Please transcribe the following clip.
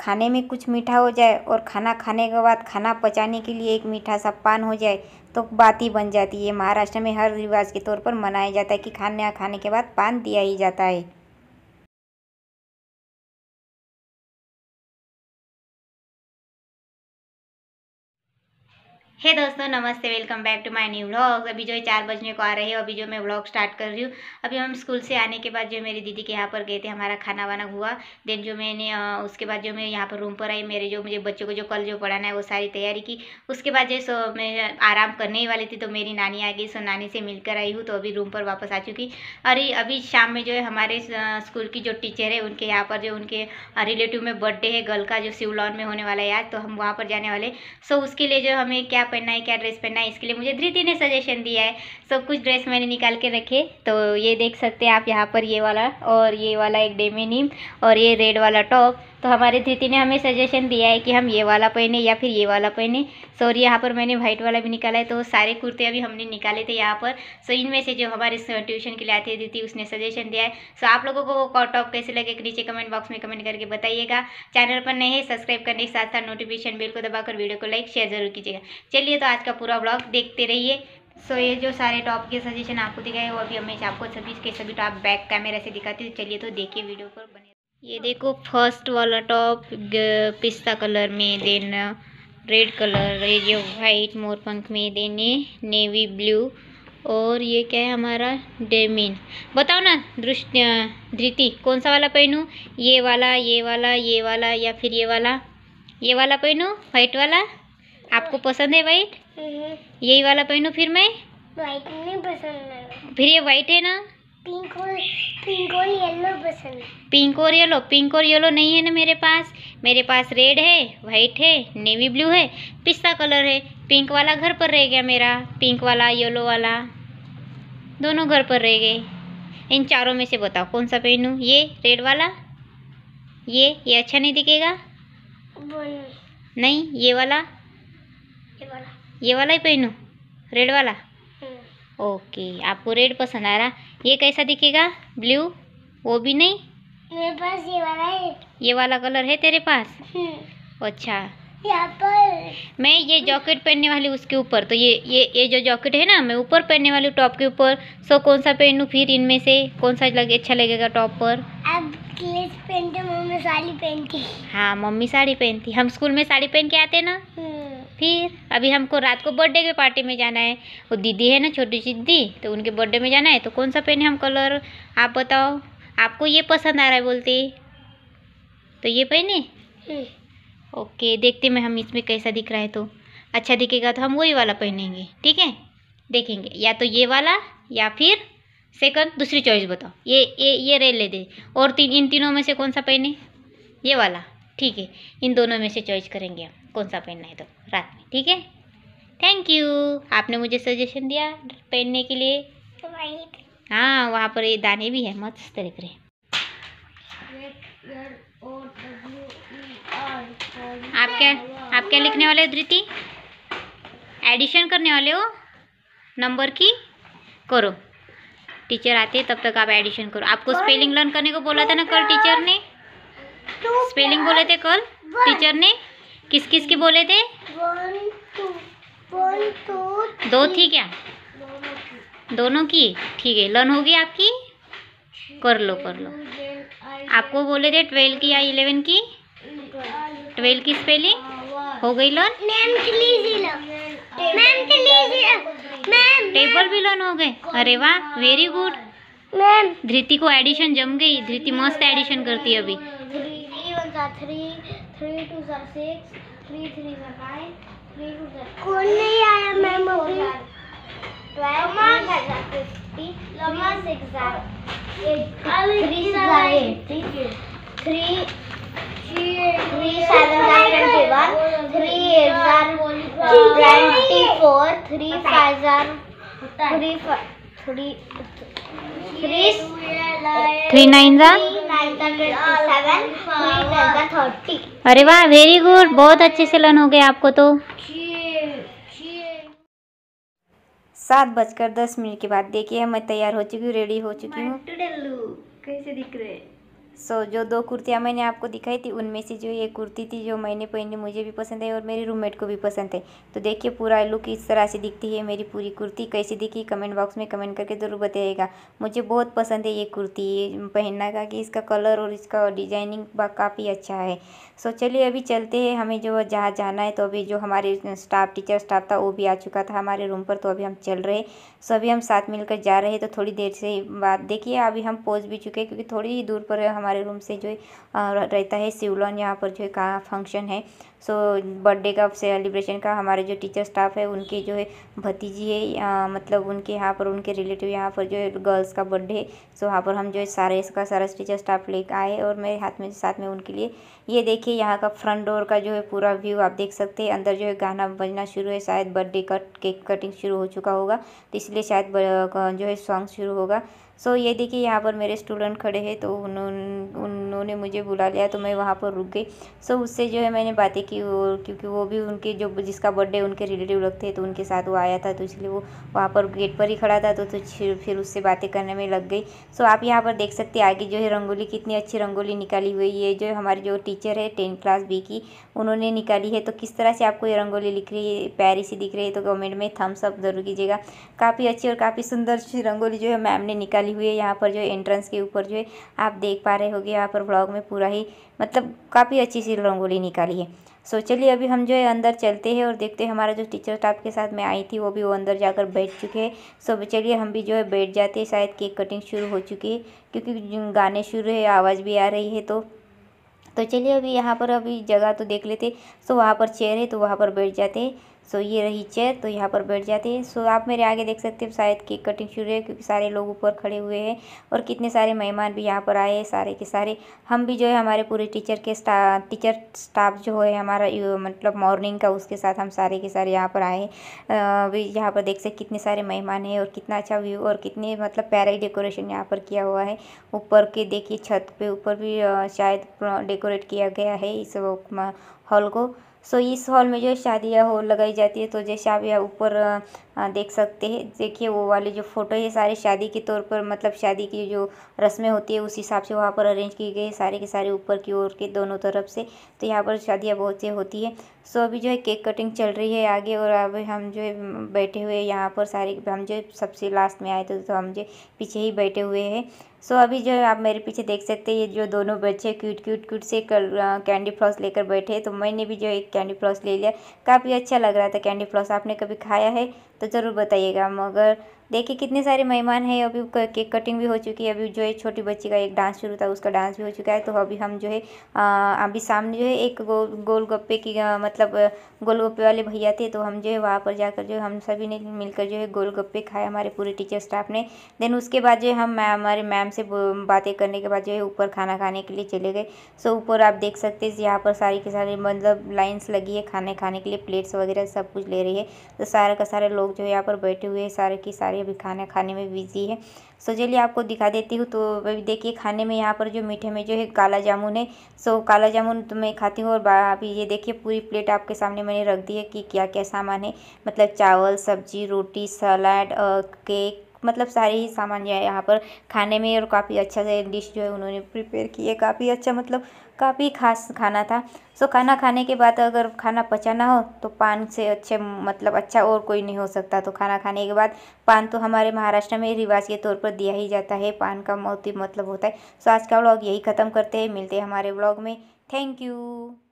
खाने में कुछ मीठा हो जाए और खाना खाने के बाद खाना पचाने के लिए एक मीठा सा पान हो जाए तो बात ही बन जाती है महाराष्ट्र में हर रिवाज के तौर पर मनाया जाता है कि खाना खाने के बाद पान दिया ही जाता है हे दोस्तों नमस्ते welcome back to my new vlog अभी जो है चार बजने को आ रहे हैं अभी जो मैं व्लॉग स्टार्ट कर रही हूँ अभी हम स्कूल से आने के बाद जो मेरी दीदी के यहाँ पर गए थे हमारा खाना वाना हुआ देन जो मैंने उसके बाद जो मैं यहाँ पर रूम पर आई मेरे जो मुझे बच्चों को जो कल जो पढ़ाना है वो सारी तैयारी की उसके बाद जो सो मैं आराम करने ही वाली थी तो मेरी नानी आ गई सो नानी से मिलकर आई हूँ तो अभी रूम पर वापस आ चुकी और अभी शाम में जो है हमारे स्कूल की जो टीचर है उनके यहाँ पर जो उनके रिलेटिव में बर्थडे है गर्ल का जो सिवलॉन में होने वाला है आज तो हम वहाँ पर जाने वाले सो उसके लिए जो हमें क्या पहनना है क्या ड्रेस पहनना है इसके लिए मुझे धृति ने सजेशन दिया है सब कुछ ड्रेस मैंने निकाल के रखे तो ये देख सकते हैं आप यहाँ पर ये वाला और ये वाला एक डेमिनिम और ये रेड वाला टॉप तो हमारे धृति ने हमें सजेशन दिया है कि हम ये वाला पहने या फिर ये वाला पहने सो यहाँ पर मैंने वाइट वाला भी निकाला है तो सारे कुर्ते अभी हमने निकाले थे यहाँ पर सो इनमें से जो हमारे ट्यूशन के लिए आते है दीदी उसने सजेशन दिया है सो आप लोगों को वो टॉप कैसे लगे नीचे कमेंट बॉक्स में कमेंट करके बताइएगा चैनल पर नए सब्सक्राइब करने के साथ साथ नोटिफिकेशन बिल को दबाकर वीडियो को लाइक शेयर जरूर कीजिएगा चलिए तो आज का पूरा ब्लॉग देखते रहिए सो so, ये जो सारे टॉप के सजेशन आपको दिखाए वो अभी हमेशा आपको सभी के सभी टॉप बैक कैमरा से दिखाती हूँ चलिए तो देखिए वीडियो पर ये देखो फर्स्ट वाला टॉप पिस्ता कलर में देना रेड कलर ये वाइट मोरपंख में देने नेवी ब्लू और ये क्या है हमारा डेमिन बताओ ना दृष्ट धृति कौन सा वाला पहनूँ ये वाला ये वाला ये वाला या फिर ये वाला ये वाला पहनूँ वाइट वाला हाँ। आपको पसंद है वाइट हम्म। यही वाला पहनूँ फिर मैं वाइट नहीं पसंद फिर ये वाइट है ना पिंक और पिंक और येलो पसंद पिंक और येलो पिंक और येलो नहीं है ना मेरे पास मेरे पास रेड है वाइट है नेवी ब्लू है पिस्ता कलर है पिंक वाला घर पर रह गया मेरा पिंक वाला येलो वाला दोनों घर पर रह गए इन चारों में से बताओ कौन सा पहनूँ ये रेड वाला ये ये अच्छा नहीं दिखेगा नहीं ये वाला ये वाला ये वाला ही पहनूँ रेड वाला ओके आपको रेड पसंद आ रहा ये कैसा दिखेगा ब्लू वो भी नहीं मेरे पास ये वाला है ये वाला कलर है तेरे पास हम्म। अच्छा यहाँ पर मैं ये जॉकेट पहनने वाली उसके ऊपर तो ये ये ये जो जॉकेट है ना मैं ऊपर पहनने वाली टॉप के ऊपर सो कौन सा पहनू फिर इनमें से कौन सा लगे अच्छा लगेगा टॉप पर अब पहनते मम्मी साड़ी पहनती हाँ मम्मी साड़ी पहनती हम स्कूल में साड़ी पहन के आते ना हम्म। फिर अभी हमको रात को बर्थडे के पार्टी में जाना है वो दीदी है ना छोटी सी दीदी तो उनके बर्थडे में जाना है तो कौन सा पहने हम कलर आप बताओ आपको ये पसंद आ रहा है बोलते तो ये पहने हम्म। ओके देखते मैं हम इसमें कैसा दिख रहा है तो अच्छा दिखेगा तो हम वही वाला पहनेंगे ठीक है देखेंगे या तो ये वाला या फिर सेकंड दूसरी चॉइस बताओ ये ये ये रे ले दे और तीन इन तीनों में से कौन सा पहने ये वाला ठीक है इन दोनों में से चॉइस करेंगे हम कौन सा पहनना है तो रात में ठीक है थैंक यू आपने मुझे सजेशन दिया पहनने के लिए हाँ वहाँ पर ये दाने भी हैं मस्त तरह रहे आप क्या आप क्या लिखने वाले हो धृति एडिशन करने वाले हो नंबर की करो टीचर आते तब तक आप एडिशन करो आपको स्पेलिंग लर्न करने को बोला था ना कल टीचर ने स्पेलिंग तो बोले थे कल टीचर ने किस किस की बोले थे one, two, one, two, दो थी क्या दोनों की ठीक है लर्न होगी आपकी कर लो कर लो आपको बोले थे ट्वेल्व की या इलेवन की ट्वेल्व की स्पेलिंग हो गई लर्न टेबल भी लर्न हो गए अरे वाह वेरी गुड धृति को एडिशन जम गई धृति मस्त एडिशन करती है अभी Three ones are three, three twos are six, three threes are nine, three twos are. Only I remember. Twelve threes are fifty. Lama six are eighty. Three are eighty. Three. Three sevens are twenty-one. Three eights are twenty-four. Three fives are three. Three. Three nines are. अरे वाह very good बहुत अच्छे से लन हो गया आपको तो सात बजकर दस मिनट के बाद देखिए मैं तैयार हो चुकी हूँ रेडी हो चुकी हूँ कैसे दिख रहे सो so, जो दो कुर्तियाँ मैंने आपको दिखाई थी उनमें से जो ये कुर्ती थी जो मैंने पहनी मुझे भी पसंद है और मेरी रूममेट को भी पसंद है तो देखिए पूरा लुक इस तरह से दिखती है मेरी पूरी कुर्ती कैसी दिखी कमेंट बॉक्स में कमेंट करके ज़रूर बताइएगा मुझे बहुत पसंद है ये कुर्ती ये पहनना का कि इसका कलर और इसका डिजाइनिंग काफ़ी अच्छा है सो so, चलिए अभी चलते हैं हमें जो जहाँ जाना है तो अभी जो हमारे स्टाफ टीचर स्टाफ था वो भी आ चुका था हमारे रूम पर तो अभी हम चल रहे सो अभी हम साथ मिलकर जा रहे हैं तो थोड़ी देर से बात देखिए अभी हम पहुँच भी चुके हैं क्योंकि थोड़ी ही दूर पर हमारे हमारे रूम से जो है रहता है सिवलॉन यहाँ पर जो है कहाँ फंक्शन है सो बर्थडे का सेलिब्रेशन का हमारे जो टीचर स्टाफ है उनके जो है भतीजी है मतलब उनके यहाँ पर उनके रिलेटिव यहाँ पर जो है गर्ल्स का बर्थडे है सो वहाँ पर हम जो है सारे इसका सारा टीचर स्टाफ लेकर आए और मेरे हाथ में साथ में उनके लिए ये देखिए यहाँ का फ्रंट डोर का जो है पूरा व्यू आप देख सकते हैं अंदर जो है गाना बजना शुरू है शायद बर्थडे कट केक कटिंग शुरू हो चुका होगा तो इसलिए शायद जो है सॉन्ग शुरू होगा सो ये देखिए यहाँ पर मेरे स्टूडेंट खड़े हैं तो उन्होंने उन्होंने मुझे बुला लिया तो मैं वहाँ पर रुक गई सो उससे जो है मैंने बातें की और क्योंकि वो भी उनके जो जिसका बर्थडे उनके रिलेटिव लगते हैं तो उनके साथ वो आया था तो इसलिए वो वहाँ पर गेट पर ही खड़ा था तो, तो फिर उससे बातें करने में लग गई सो आप यहाँ पर देख सकते आगे जो है रंगोली कितनी अच्छी रंगोली निकाली हुई है जो हमारी जो टीचर है टेंथ क्लास बी की उन्होंने निकाली है तो किस तरह से आपको ये रंगोली लिख रही है प्यारी सी दिख रही है तो कमेंट में थम्स अप जरूर कीजिएगा काफ़ी अच्छी और काफ़ी सुंदर सी रंगोली जो है मैम ने निकाली डाली हुई है यहाँ पर जो एंट्रेंस के ऊपर जो है आप देख पा रहे होगे यहाँ पर ब्लॉग में पूरा ही मतलब काफ़ी अच्छी सी रंगोली निकाली है सो so, चलिए अभी हम जो है अंदर चलते हैं और देखते हैं हमारा जो टीचर स्टाफ के साथ में आई थी वो भी वो अंदर जाकर बैठ चुके हैं सो so, चलिए हम भी जो है बैठ जाते हैं शायद केक कटिंग शुरू हो चुकी है क्योंकि गाने शुरू है आवाज़ भी आ रही है तो तो चलिए अभी यहाँ पर अभी जगह तो देख लेते सो so, वहाँ पर चेयर है तो वहाँ पर बैठ जाते हैं सो ये रही चेयर तो यहाँ पर बैठ जाती है सो आप मेरे आगे देख सकते हो शायद केक कटिंग शुरू है क्योंकि सारे लोग ऊपर खड़े हुए हैं और कितने सारे मेहमान भी यहाँ पर आए हैं सारे के सारे हम भी जो है हमारे पूरे टीचर के स्टा टीचर स्टाफ जो है हमारा मतलब मॉर्निंग का उसके साथ हम सारे के सारे यहाँ पर आए अभी यहाँ पर देख सकते कितने सारे मेहमान हैं और कितना अच्छा व्यू और कितने मतलब प्यारा ही डेकोरेशन यहाँ पर किया हुआ है ऊपर के देखिए छत पे ऊपर भी शायद डेकोरेट किया गया है इस हॉल को सो इस हॉल में जो है शादियाँ हो लगाई जाती है तो जैसे आप यहाँ ऊपर देख सकते हैं देखिए वो वाले जो फोटो है सारे शादी के तौर पर मतलब शादी की जो रस्में होती है उस हिसाब से वहाँ पर अरेंज की गई है सारे के सारे ऊपर की ओर के दोनों तरफ से तो यहाँ पर शादियाँ बहुत से होती है सो अभी जो है केक कटिंग चल रही है आगे और अब हम जो है बैठे हुए यहाँ पर सारे हम जो सबसे लास्ट में आए थे तो हम जो पीछे ही बैठे हुए हैं सो so, अभी जो है आप मेरे पीछे देख सकते हैं ये जो दोनों बच्चे क्यूट क्यूट क्यूट से कर, कैंडी फ्लॉस लेकर बैठे तो मैंने भी जो एक कैंडी फ्लॉस ले लिया काफ़ी अच्छा लग रहा था कैंडी फ्लॉस आपने कभी खाया है तो ज़रूर बताइएगा मगर देखिए कितने सारे मेहमान हैं अभी केक कटिंग भी हो चुकी है अभी जो है छोटी बच्ची का एक डांस शुरू था उसका डांस भी हो चुका है तो अभी हम जो है अभी सामने जो है एक गो, गोल गप्पे की मतलब गोल गप्पे वाले भैया थे तो हम जो है वहाँ पर जाकर जो है हम सभी ने मिलकर जो है गोल गप्पे खाए हमारे पूरे टीचर स्टाफ ने देन उसके बाद जो है हम हमारे मैम से बातें करने के बाद जो है ऊपर खाना खाने के लिए चले गए सो ऊपर आप देख सकते हैं यहाँ पर सारी के सारे मतलब लाइन्स लगी है खाने खाने के लिए प्लेट्स वगैरह सब कुछ ले रही है तो सारा का सारे लोग जो है यहाँ पर बैठे हुए हैं सारे की सारे है अभी खाना खाने में बिजी है सो चलिए आपको दिखा देती हूँ तो अभी देखिए खाने में यहाँ पर जो मीठे में जो है काला जामुन है सो काला जामुन तो मैं खाती हूँ और अभी ये देखिए पूरी प्लेट आपके सामने मैंने रख दी है कि क्या क्या सामान है मतलब चावल सब्जी रोटी सलाद केक मतलब सारे ही सामान जो है यहाँ पर खाने में और काफ़ी अच्छा से डिश जो है उन्होंने प्रिपेयर की है काफ़ी अच्छा मतलब काफ़ी खास खाना था सो खाना खाने के बाद अगर खाना पचाना हो तो पान से अच्छे मतलब अच्छा और कोई नहीं हो सकता तो खाना खाने के बाद पान तो हमारे महाराष्ट्र में रिवाज के तौर पर दिया ही जाता है पान का मौत मतलब होता है सो आज का ब्लॉग यही ख़त्म करते हैं मिलते हैं हमारे ब्लॉग में थैंक यू